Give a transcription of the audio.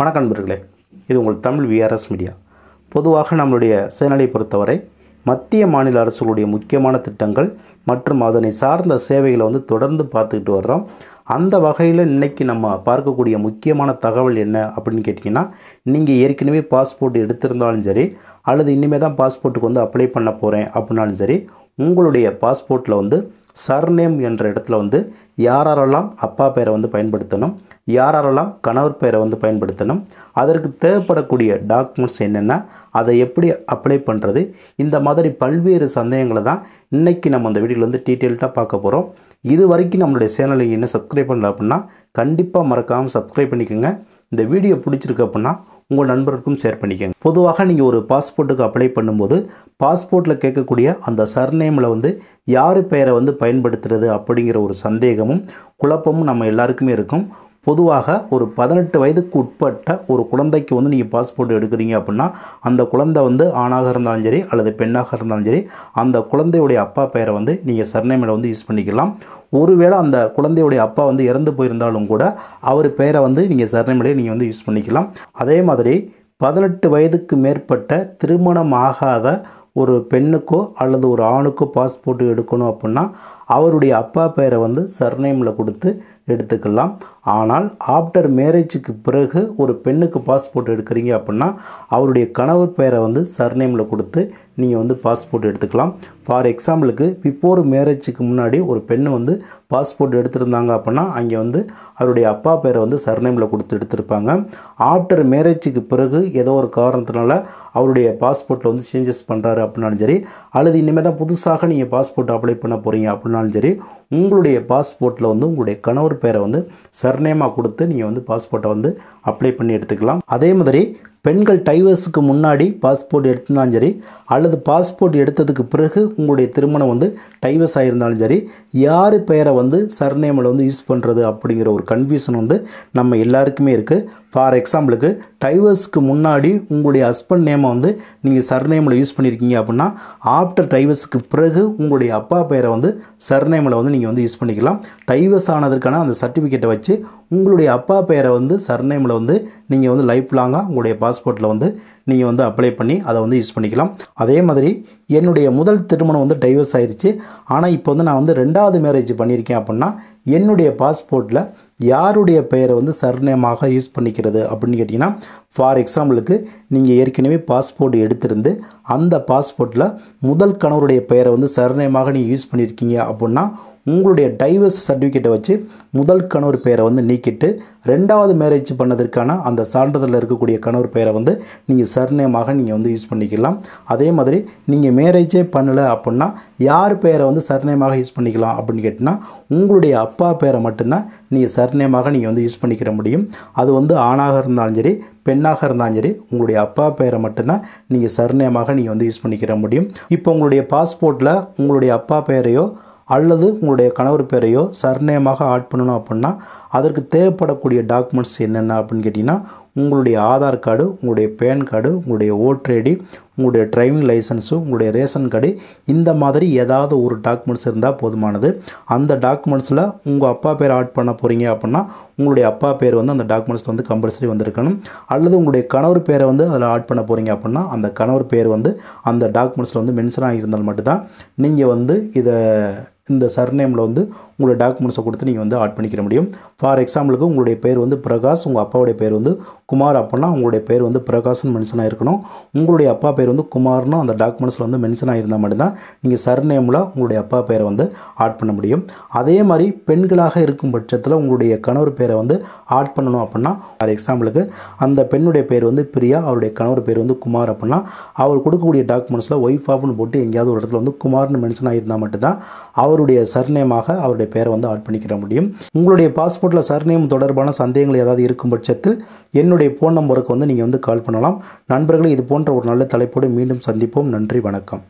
வணக்கம் நண்பர்களே இது உங்கள் தமிழ் விஆர்எஸ் மீடியா பொதுவாக நம்மளுடைய சேனலை பொறுத்தவரை மத்திய மாநில அரசுகளுடைய முக்கியமான திட்டங்கள் மற்றும் அதனை சார்ந்த சேவைகளை வந்து தொடர்ந்து பார்த்துக்கிட்டு வர்றோம் அந்த வகையில் இன்றைக்கி நம்ம பார்க்கக்கூடிய முக்கியமான தகவல் என்ன அப்படின்னு கேட்டிங்கன்னா நீங்கள் ஏற்கனவே பாஸ்போர்ட் எடுத்திருந்தாலும் சரி அல்லது இனிமேல் தான் பாஸ்போர்ட்டுக்கு வந்து அப்ளை பண்ண போகிறேன் அப்படின்னாலும் சரி உங்களுடைய பாஸ்போர்ட்டில் வந்து சர்நேம் என்ற இடத்துல வந்து யாரெல்லாம் அப்பா பெயரை வந்து பயன்படுத்தணும் யாரெல்லாம் கணவர் பெயரை வந்து பயன்படுத்தணும் அதற்கு தேவைப்படக்கூடிய டாக்குமெண்ட்ஸ் என்னென்ன அதை எப்படி அப்ளை பண்ணுறது இந்த மாதிரி பல்வேறு சந்தேகங்களை தான் இன்றைக்கி நம்ம அந்த வீடியோவில் வந்து டீட்டெயில்டாக பார்க்க போகிறோம் இது வரைக்கும் நம்மளுடைய சேனலை இன்னும் சப்ஸ்கிரைப் பண்ணல அப்படின்னா கண்டிப்பாக மறக்காமல் சப்ஸ்கிரைப் பண்ணிக்கோங்க இந்த வீடியோ பிடிச்சிருக்கு அப்படின்னா உங்கள் நண்பருக்கும் ஷேர் பண்ணிக்கோங்க பொதுவாக நீங்கள் ஒரு பாஸ்போர்ட்டுக்கு அப்ளை பண்ணும்போது பாஸ்போர்ட்டில் கேட்கக்கூடிய அந்த சர்நேமில் வந்து யார் பெயரை வந்து பயன்படுத்துகிறது அப்படிங்கிற ஒரு சந்தேகமும் குழப்பமும் நம்ம எல்லாருக்குமே இருக்கும் பொதுவாக ஒரு பதினெட்டு வயதுக்கு உட்பட்ட ஒரு குழந்தைக்கு வந்து நீங்கள் பாஸ்போர்ட் எடுக்கிறீங்க அப்படின்னா அந்த குழந்தை வந்து ஆணாக இருந்தாலும் சரி அல்லது பெண்ணாக இருந்தாலும் சரி அந்த குழந்தையுடைய அப்பா பெயரை வந்து நீங்கள் சர்நேமில் வந்து யூஸ் பண்ணிக்கலாம் ஒருவேளை அந்த குழந்தையுடைய அப்பா வந்து இறந்து போயிருந்தாலும் கூட அவர் பெயரை வந்து நீங்கள் சர்நேமிலே நீங்கள் வந்து யூஸ் பண்ணிக்கலாம் அதே மாதிரி பதினெட்டு வயதுக்கு மேற்பட்ட திருமணம் ஆகாத ஒரு பெண்ணுக்கோ அல்லது ஒரு ஆணுக்கோ பாஸ்போர்ட் எடுக்கணும் அப்படின்னா அவருடைய அப்பா பெயரை வந்து சர்நேமில் கொடுத்து எடுத்துக்கலாம் ஆனால் ஆஃப்டர் மேரேஜுக்கு பிறகு ஒரு பெண்ணுக்கு பாஸ்போர்ட் எடுக்கிறீங்க அப்படின்னா அவருடைய கணவர் பெயரை வந்து சர்நேமில் கொடுத்து நீங்கள் வந்து பாஸ்போர்ட் எடுத்துக்கலாம் ஃபார் எக்ஸாம்பிளுக்கு பிஃபோர் மேரேஜுக்கு முன்னாடி ஒரு பெண் வந்து பாஸ்போர்ட் எடுத்திருந்தாங்க அப்படின்னா அங்கே வந்து அவருடைய அப்பா பேரை வந்து சர்நேமில் கொடுத்து எடுத்திருப்பாங்க ஆஃப்டர் மேரேஜுக்கு பிறகு ஏதோ ஒரு காரணத்தினால அவருடைய பாஸ்போர்ட்டில் வந்து சேஞ்சஸ் பண்ணுறாரு அப்படின்னாலும் சரி அல்லது இனிமேல் தான் புதுசாக நீங்கள் பாஸ்போர்ட் அப்ளை பண்ண போகிறீங்க அப்படின்னா பண்ணாலும் சரி உங்களுடைய பாஸ்போர்ட்டில் வந்து உங்களுடைய கணவர் பேரை வந்து சர்நேமாக கொடுத்து நீங்கள் வந்து பாஸ்போர்ட்டை வந்து அப்ளை பண்ணி எடுத்துக்கலாம் அதே மாதிரி பெண்கள் டைவர்ஸுக்கு முன்னாடி பாஸ்போர்ட் எடுத்திருந்தாலும் சரி அல்லது பாஸ்போர்ட் எடுத்ததுக்கு பிறகு உங்களுடைய திருமணம் வந்து டைவர்ஸ் ஆகியிருந்தாலும் சரி யார் பெயரை வந்து சர்நேமில் வந்து யூஸ் பண்ணுறது அப்படிங்கிற ஒரு கன்ஃபியூஷன் வந்து நம்ம எல்லாருக்குமே இருக்குது ஃபார் எக்ஸாம்பிளுக்கு டைவர்ஸ்க்கு முன்னாடி உங்களுடைய ஹஸ்பண்ட் நேமை வந்து நீங்கள் சர்நேமில் யூஸ் பண்ணியிருக்கீங்க அப்படின்னா ஆஃப்டர் டைவர்ஸுக்கு பிறகு உங்களுடைய அப்பா பெயரை வந்து சர்நேமில் வந்து நீங்கள் வந்து யூஸ் பண்ணிக்கலாம் டைவர்ஸ் ஆனதற்கான அந்த சர்டிஃபிகேட்டை வச்சு உங்களுடைய அப்பா பெயரை வந்து சர்நேமில் வந்து நீங்கள் வந்து லைஃப் லாங்காக உங்களுடைய பாஸ் பாஸ்போர்ட்டில் வந்து நீங்கள் வந்து அப்ளை பண்ணி அதை வந்து யூஸ் பண்ணிக்கலாம் அதே மாதிரி என்னுடைய முதல் திருமணம் வந்து டைவர்ஸ் ஆயிடுச்சு ஆனால் இப்போ வந்து நான் வந்து ரெண்டாவது மேரேஜ் பண்ணியிருக்கேன் அப்படின்னா என்னுடைய பாஸ்போர்ட்டில் யாருடைய பெயரை வந்து சர்ணயமாக யூஸ் பண்ணிக்கிறது அப்படின்னு கேட்டிங்கன்னா ஃபார் எக்ஸாம்பிளுக்கு நீங்கள் ஏற்கனவே பாஸ்போர்ட் எடுத்திருந்து அந்த பாஸ்போர்ட்டில் முதல் கணவருடைய பெயரை வந்து சர்ணயமாக நீங்கள் யூஸ் பண்ணியிருக்கீங்க அப்படின்னா உங்களுடைய டைவர்ஸ் சர்டிஃபிகேட்டை வச்சு முதல் கணவர் பெயரை வந்து நீக்கிட்டு ரெண்டாவது மேரேஜ் பண்ணதற்கான அந்த சான்றிதழில் இருக்கக்கூடிய கணவர் பெயரை வந்து நீங்கள் சர்நேமாக நீங்கள் வந்து யூஸ் பண்ணிக்கலாம் அதே மாதிரி நீங்கள் மேரேஜே பண்ணலை அப்படின்னா யார் பெயரை வந்து சர்நேமாக யூஸ் பண்ணிக்கலாம் அப்படின்னு கேட்டிங்கன்னா உங்களுடைய அப்பா பெயரை மட்டும்தான் நீங்கள் சர்நேமாக நீங்கள் வந்து யூஸ் பண்ணிக்கிற முடியும் அது வந்து ஆணாக இருந்தாலும் சரி பெண்ணாக இருந்தாலும் சரி உங்களுடைய அப்பா பெயரை மட்டும்தான் நீங்கள் சர்நேமாக நீங்கள் வந்து யூஸ் பண்ணிக்கிற முடியும் இப்போ உங்களுடைய பாஸ்போர்ட்டில் உங்களுடைய அப்பா பெயரையோ அல்லது உங்களுடைய கணவர் பேரையோ சர்நேமாக ஆட் பண்ணணும் அப்படின்னா அதற்கு தேவைப்படக்கூடிய டாக்குமெண்ட்ஸ் என்னென்ன அப்படின்னு கேட்டிங்கன்னா உங்களுடைய ஆதார் கார்டு உங்களுடைய பேன் கார்டு உங்களுடைய ஓட்டர் ஐடி உங்களுடைய டிரைவிங் லைசன்ஸு உங்களுடைய ரேஷன் கார்டு இந்த மாதிரி ஏதாவது ஒரு டாக்குமெண்ட்ஸ் இருந்தால் போதுமானது அந்த டாக்குமெண்ட்ஸில் உங்கள் அப்பா பேர் ஆட் பண்ண போகிறீங்க அப்படின்னா உங்களுடைய அப்பா பேர் வந்து அந்த டாக்குமெண்ட்ஸில் வந்து கம்பல்சரி வந்திருக்கணும் அல்லது உங்களுடைய கணவர் பேரை வந்து அதில் ஆட் பண்ண போகிறீங்க அப்படின்னா அந்த கணவர் பேர் வந்து அந்த டாக்குமெண்ட்ஸில் வந்து மென்ஷன் ஆகியிருந்தால் மட்டும்தான் நீங்கள் வந்து இதை இந்த சர்நேமில் வந்து உங்களுடைய டாக்குமெண்ட்ஸை கொடுத்து நீங்கள் வந்து ஆட் பண்ணிக்கிற முடியும் ஃபார் எக்ஸாம்பிளுக்கு உங்களுடைய பேர் வந்து பிரகாஷ் உங்கள் அப்பாவுடைய பேர் வந்து குமார் அப்படின்னா உங்களுடைய பேர் வந்து பிரகாஷ்னு மென்ஷன் ஆகிருக்கணும் உங்களுடைய அப்பா பேர் வந்து குமார்னும் அந்த டாக்குமெண்ட்ஸில் வந்து மென்ஷன் ஆகியிருந்தால் மட்டும்தான் நீங்கள் சர்நேமில் உங்களுடைய அப்பா பேரை வந்து ஆட் பண்ண முடியும் அதே மாதிரி பெண்களாக இருக்கும் பட்சத்தில் உங்களுடைய கணவர் பேரை வந்து ஆட் பண்ணணும் அப்படின்னா ஃபார் எக்ஸாம்பிளுக்கு அந்த பெண்ணுடைய பேர் வந்து பிரியா அவருடைய கணவர் பேர் வந்து குமார் அப்படின்னா அவர் கொடுக்கக்கூடிய டாக்குமெண்ட்ஸில் ஒய்ஃப் ஆஃப்னு போட்டு எங்கேயாவது ஒரு இடத்துல வந்து குமார்னு மென்ஷன் ஆகியிருந்தால் மட்டும்தான் அவர் அவருடைய சர்நேமாக அவருடைய பெயரை வந்து ஆட் பண்ணிக்கிற முடியும் உங்களுடைய பாஸ்போர்ட்டில் சர்நேம் தொடர்பான சந்தேகங்கள் ஏதாவது இருக்கும் பட்சத்தில் என்னுடைய ஃபோன் நம்பருக்கு வந்து நீங்கள் வந்து கால் பண்ணலாம் நண்பர்களை இது போன்ற ஒரு நல்ல தலைப்போடு மீண்டும் சந்திப்போம் நன்றி வணக்கம்